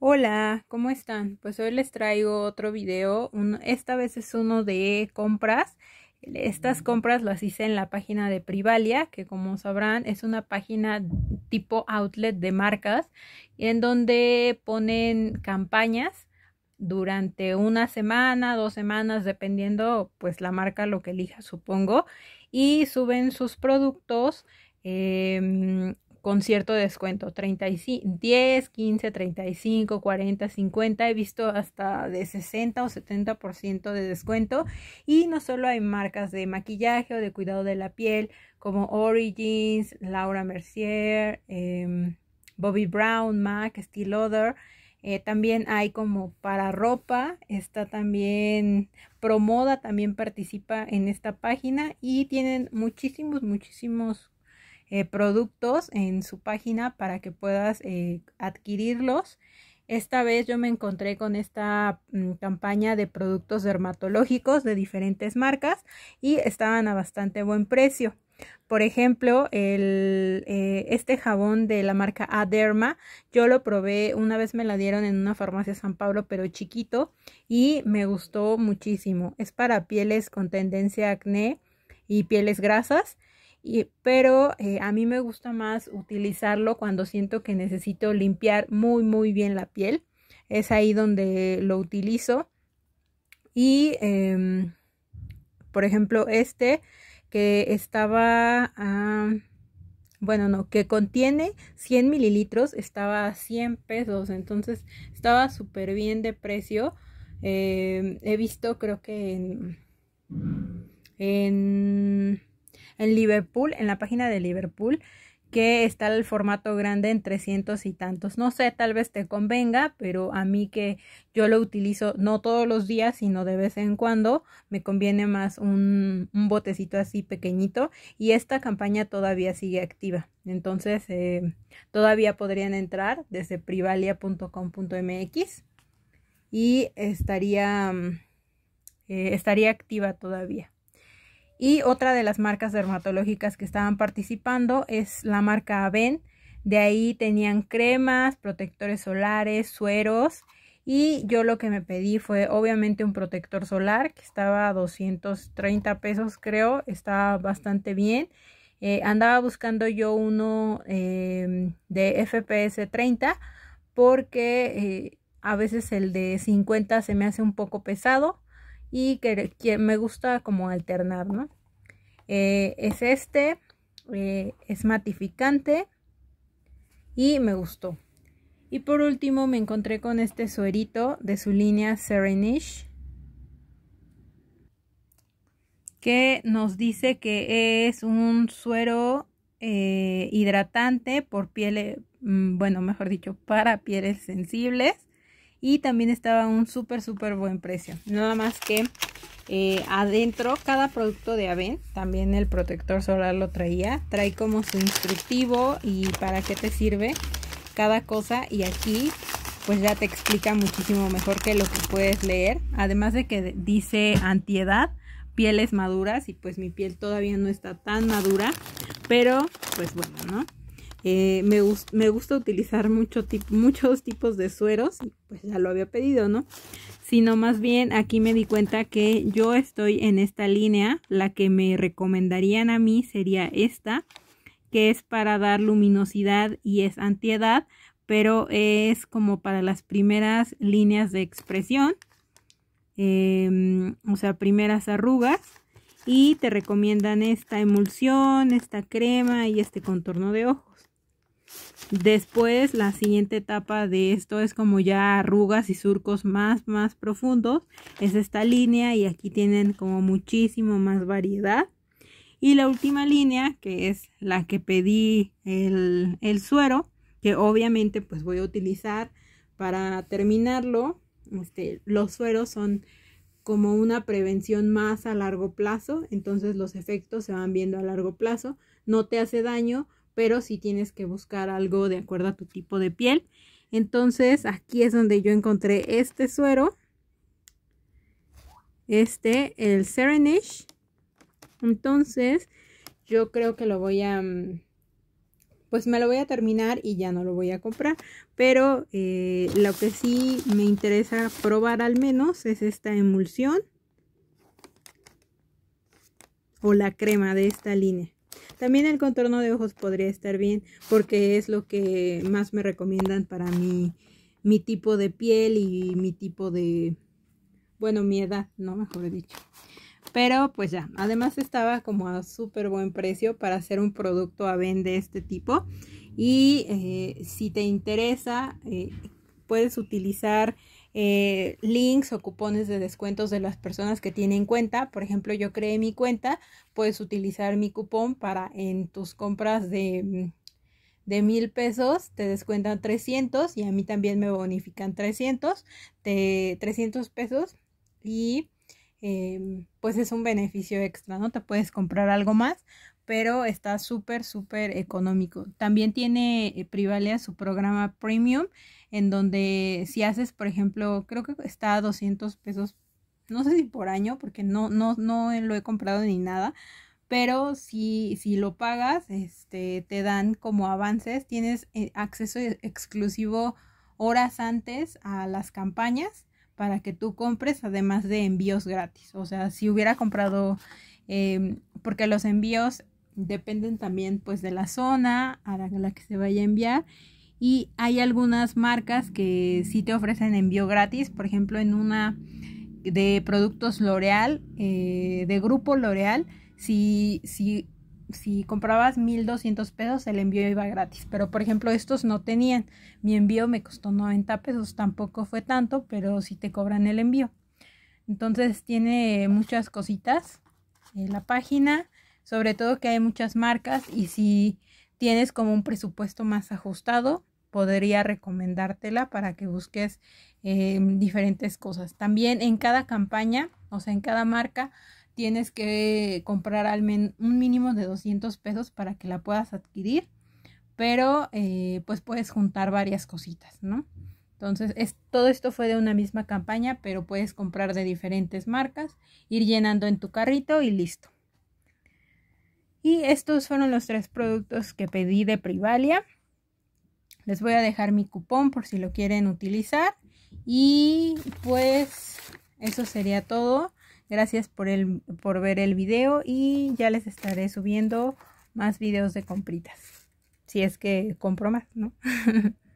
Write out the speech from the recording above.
Hola, ¿cómo están? Pues hoy les traigo otro video, esta vez es uno de compras. Estas compras las hice en la página de Privalia, que como sabrán es una página tipo outlet de marcas, en donde ponen campañas durante una semana, dos semanas, dependiendo pues la marca lo que elija, supongo, y suben sus productos. Em, con cierto descuento, 35, 10, 15, 35, 40, 50, he visto hasta de 60 o 70% de descuento y no solo hay marcas de maquillaje o de cuidado de la piel como Origins, Laura Mercier, em, Bobby Brown, MAC, Steel Other. Eh, también hay como para ropa, está también Promoda, también participa en esta página y tienen muchísimos, muchísimos eh, productos en su página para que puedas eh, adquirirlos. Esta vez yo me encontré con esta mm, campaña de productos dermatológicos de diferentes marcas y estaban a bastante buen precio. Por ejemplo, eh, este jabón de la marca Aderma, yo lo probé, una vez me la dieron en una farmacia San Pablo, pero chiquito, y me gustó muchísimo. Es para pieles con tendencia a acné y pieles grasas pero eh, a mí me gusta más utilizarlo cuando siento que necesito limpiar muy muy bien la piel. Es ahí donde lo utilizo. Y em, por ejemplo este que estaba... Ah, bueno, no, que contiene 100 mililitros, estaba a 100 pesos, entonces estaba súper bien de precio. Em, he visto, creo que en en Liverpool, en la página de Liverpool, que está el formato grande en 300 y tantos. No sé, tal vez te convenga, pero a mí que yo lo utilizo no todos los días, sino de vez en cuando, me conviene más un, botecito así pequeñito y esta campaña todavía sigue activa. Entonces, eh, todavía podrían entrar desde privalia.com.mx y estaría, mm, eh, estaría activa todavía. Y otra de las marcas dermatológicas que estaban participando es la marca Aven. De ahí tenían cremas, protectores solares, sueros. Y yo lo que me pedí fue obviamente un protector solar que estaba a 230 pesos creo, estaba bastante bien. Eh, andaba buscando yo uno em, de FPS 30 porque eh, a veces el de 50 se me hace un poco pesado y que, me gusta como alternar, ¿no? Eh, es este, eh, es matificante y me gustó. Y por último me encontré con este suerito de su línea Serenish que nos dice que es un suero eh, hidratante por piel, mm, bueno, mejor dicho, para pieles sensibles y también estaba un súper súper buen precio nada más que eh, adentro cada producto de Aven también el protector solar lo traía trae como su instructivo y para qué te sirve cada cosa y aquí pues ya te explica muchísimo mejor que lo que puedes leer además de que dice antiedad pieles maduras y pues mi piel todavía no está tan madura pero pues bueno no eh, me, gusta utilizar mucho, muchos tipos de sueros pues ya lo había pedido, ¿no? Sino más bien aquí me di cuenta que yo estoy en esta línea, la que me recomendarían a mí sería esta, que es para dar luminosidad y es antiedad, pero es como para las primeras líneas de expresión, em, o sea, primeras arrugas. Y te recomiendan esta emulsión, esta crema y este contorno de ojo. Después, la siguiente etapa de esto es como ya arrugas y surcos más, más profundos. Es esta línea y aquí tienen como muchísimo más variedad. Y la última línea, que es la que pedí el, el suero, que obviamente pues voy a utilizar para terminarlo. Este, los sueros son como una prevención más a largo plazo, entonces los efectos se van viendo a largo plazo. No te hace daño, pero si tienes que buscar algo de acuerdo a tu tipo de piel. Entonces aquí es donde yo encontré este suero. Este, el Serenish. Entonces yo creo que lo voy a... Mm, pues me lo voy a terminar y ya no lo voy a comprar. Pero eh, lo que sí me interesa probar al menos es esta emulsión. O la crema de esta línea. También el contorno de ojos podría estar bien porque es lo que más me recomiendan para mi, mi tipo de piel y mi tipo de, bueno, mi edad, ¿no? Mejor dicho. Pero pues ya, además estaba como a súper buen precio para hacer un producto a ven de este tipo. Y eh, si te interesa, eh, puedes utilizar eh, links o cupones de descuentos de las personas que tienen cuenta. Por ejemplo, yo creé mi cuenta, puedes utilizar mi cupón para en tus compras de mm, de mil pesos te descuentan 300 y a mí también me bonifican 300, de 300 pesos y em, pues es un beneficio extra, ¿no? Te puedes comprar algo más pero está súper, súper económico. También tiene eh, Privalea su programa premium, en donde si haces, por ejemplo, creo que está a 200 pesos, no sé si por año, porque no, no, no lo he comprado ni nada, pero si, si lo pagas, este, te dan como avances, tienes eh, acceso e-, exclusivo horas antes a las campañas para que tú compres, además de envíos gratis. O sea, si hubiera comprado, em, porque los envíos dependen también pues de la zona a la que se vaya a enviar y hay algunas marcas que sí te ofrecen envío gratis, por ejemplo en una de productos L'Oreal, eh, de grupo L'Oreal, si, si comprabas 1200 pesos el envío iba gratis, pero por ejemplo estos no tenían, mi envío me costó 90 pesos, tampoco fue tanto, pero sí te cobran el envío. Entonces tiene muchas cositas en eh, la página sobre todo que hay muchas marcas y si tienes como un presupuesto más ajustado, podría recomendártela para que busques em, diferentes cosas. También en cada campaña, o sea, en cada marca, tienes que comprar al menos un mínimo de 200 pesos para que la puedas adquirir, pero eh, pues puedes juntar varias cositas, ¿no? Entonces, todo esto fue de una misma campaña, pero puedes comprar de diferentes marcas, ir llenando en tu carrito y listo. Y estos fueron los tres productos que pedí de Privalia. Les voy a dejar mi cupón por si lo quieren utilizar. Y pues eso sería todo. Gracias por, el, por ver el video y ya les estaré subiendo más videos de compritas. Si es que compro más, ¿no?